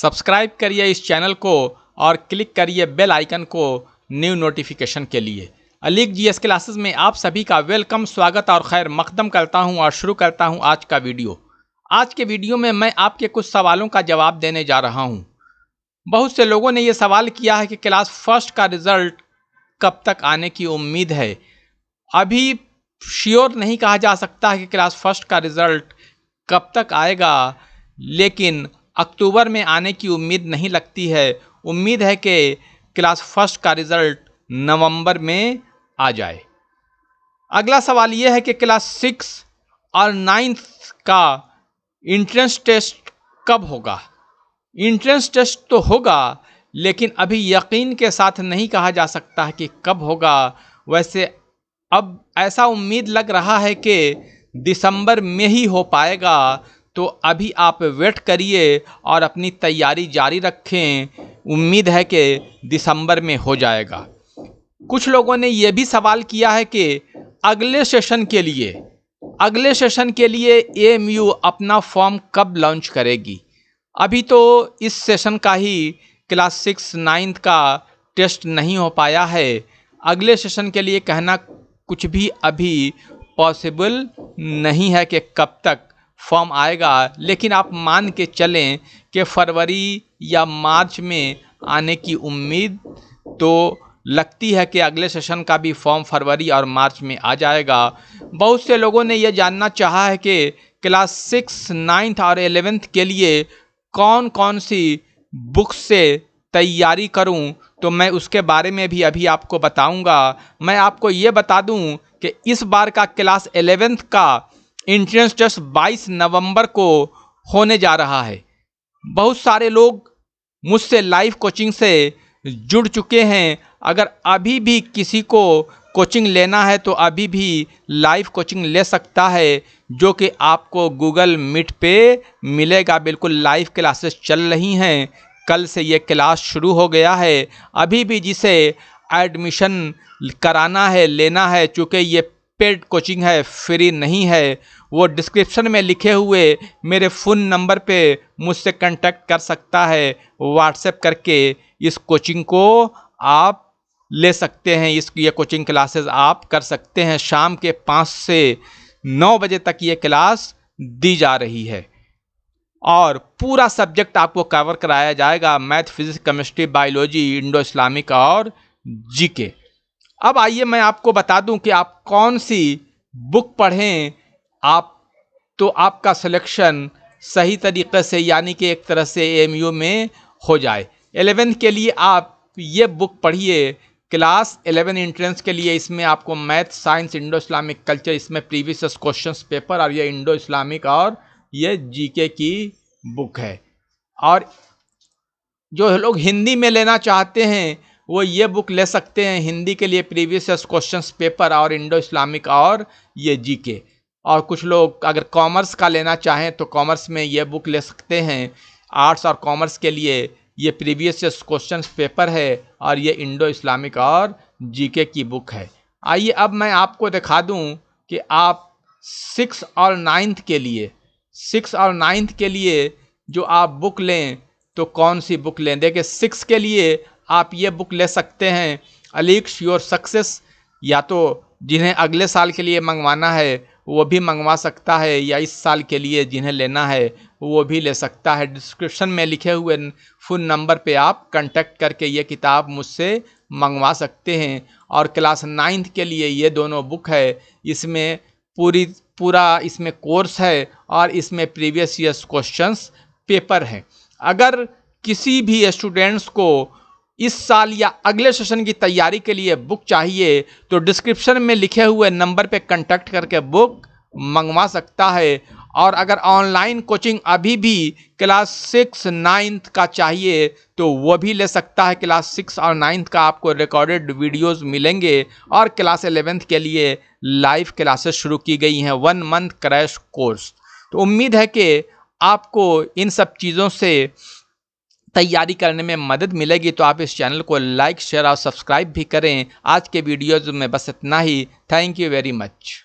subscribe करिए इस channel को और क्लिक करिए बेल आइकन को न्यू नोटिफिकेशन के लिए अलीग जीएस क्लासेस में आप सभी का वेलकम स्वागत और खैर मकदम करता हूं और शुरू करता हूं आज का वीडियो आज के वीडियो में मैं आपके कुछ सवालों का जवाब देने जा रहा हूं बहुत से लोगों ने यह सवाल किया है कि क्लास फर्स्ट का रिज़ल्ट कब तक आने की उम्मीद है अभी श्योर नहीं कहा जा सकता है कि क्लास फर्स्ट का रिज़ल्ट कब तक आएगा लेकिन अक्टूबर में आने की उम्मीद नहीं लगती है उम्मीद है कि क्लास फर्स्ट का रिज़ल्ट नवंबर में आ जाए अगला सवाल यह है कि क्लास सिक्स और नाइन्थ का इंट्रेंस टेस्ट कब होगा इंट्रेंस टेस्ट तो होगा लेकिन अभी यकीन के साथ नहीं कहा जा सकता है कि कब होगा वैसे अब ऐसा उम्मीद लग रहा है कि दिसंबर में ही हो पाएगा तो अभी आप वेट करिए और अपनी तैयारी जारी रखें उम्मीद है कि दिसंबर में हो जाएगा कुछ लोगों ने यह भी सवाल किया है कि अगले सेशन के लिए अगले सेशन के लिए एएमयू अपना फॉर्म कब लॉन्च करेगी अभी तो इस सेशन का ही क्लास सिक्स नाइन्थ का टेस्ट नहीं हो पाया है अगले सेशन के लिए कहना कुछ भी अभी पॉसिबल नहीं है कि कब तक फॉर्म आएगा लेकिन आप मान के चलें कि फरवरी या मार्च में आने की उम्मीद तो लगती है कि अगले सेशन का भी फॉर्म फरवरी और मार्च में आ जाएगा बहुत से लोगों ने यह जानना चाहा है कि क्लास सिक्स नाइन्थ और एलेवेंथ के लिए कौन कौन सी बुक से तैयारी करूं तो मैं उसके बारे में भी अभी आपको बताऊंगा मैं आपको ये बता दूं कि इस बार का क्लास एलेवेंथ का इंट्रेंस टेस्ट 22 नवंबर को होने जा रहा है बहुत सारे लोग मुझसे लाइव कोचिंग से जुड़ चुके हैं अगर अभी भी किसी को कोचिंग लेना है तो अभी भी लाइव कोचिंग ले सकता है जो कि आपको गूगल मीट पे मिलेगा बिल्कुल लाइव क्लासेस चल रही हैं कल से ये क्लास शुरू हो गया है अभी भी जिसे एडमिशन कराना है लेना है चूँकि ये पेड कोचिंग है फ्री नहीं है वो डिस्क्रिप्शन में लिखे हुए मेरे फ़ोन नंबर पे मुझसे कांटेक्ट कर सकता है व्हाट्सएप करके इस कोचिंग को आप ले सकते हैं इस ये कोचिंग क्लासेस आप कर सकते हैं शाम के पाँच से नौ बजे तक ये क्लास दी जा रही है और पूरा सब्जेक्ट आपको कवर कराया जाएगा math physics chemistry biology Indo Islamic और जीके अब आइए मैं आपको बता दूं कि आप कौन सी बुक पढ़ें आप तो आपका सिलेक्शन सही तरीक़े से यानी कि एक तरह से एम में हो जाए एलेवेंथ के लिए आप ये बुक पढ़िए क्लास एलेवन इंट्रेंस के लिए इसमें आपको math science Indo Islamic culture इसमें प्रीवियस क्वेश्चन पेपर और ये इंडो इस्लामिक और ये जीके की बुक है और जो लोग हिंदी में लेना चाहते हैं वो ये बुक ले सकते हैं हिंदी के लिए प्रीवियस क्वेश्चंस पेपर और इंडो इस्लामिक और ये जी के और कुछ लोग अगर कॉमर्स का लेना चाहें तो कॉमर्स में ये बुक ले सकते हैं आर्ट्स और कॉमर्स के लिए ये प्रीवियस क्वेश्चंस पेपर है और ये इंडो इस्लामिक और जीके की बुक है आइए अब मैं आपको दिखा दूँ कि आप सिक्स और नाइन्थ के लिए सिक्स और नाइन्थ के लिए जो आप बुक लें तो कौन सी बुक लें देखिए सिक्स के लिए आप ये बुक ले सकते हैं अलीक्स योर सक्सेस या तो जिन्हें अगले साल के लिए मंगवाना है वो भी मंगवा सकता है या इस साल के लिए जिन्हें लेना है वो भी ले सकता है डिस्क्रिप्शन में लिखे हुए फ़ोन नंबर पे आप कांटेक्ट करके ये किताब मुझसे मंगवा सकते हैं और क्लास नाइन्थ के लिए ये दोनों बुक है इसमें पूरी पूरा इसमें कोर्स है और इसमें प्रीवियस ईयर्स क्वेश्चंस पेपर हैं अगर किसी भी स्टूडेंट्स को इस साल या अगले सेशन की तैयारी के लिए बुक चाहिए तो डिस्क्रिप्शन में लिखे हुए नंबर पर कंटेक्ट करके बुक मंगवा सकता है और अगर ऑनलाइन कोचिंग अभी भी क्लास सिक्स नाइन्थ का चाहिए तो वो भी ले सकता है क्लास सिक्स और नाइन्थ का आपको रिकॉर्डेड वीडियोस मिलेंगे और क्लास एलेवेंथ के लिए लाइव क्लासेस शुरू की गई हैं वन मंथ क्रैश कोर्स तो उम्मीद है कि आपको इन सब चीज़ों से तैयारी करने में मदद मिलेगी तो आप इस चैनल को लाइक शेयर और सब्सक्राइब भी करें आज के वीडियोज़ में बस इतना ही थैंक यू वेरी मच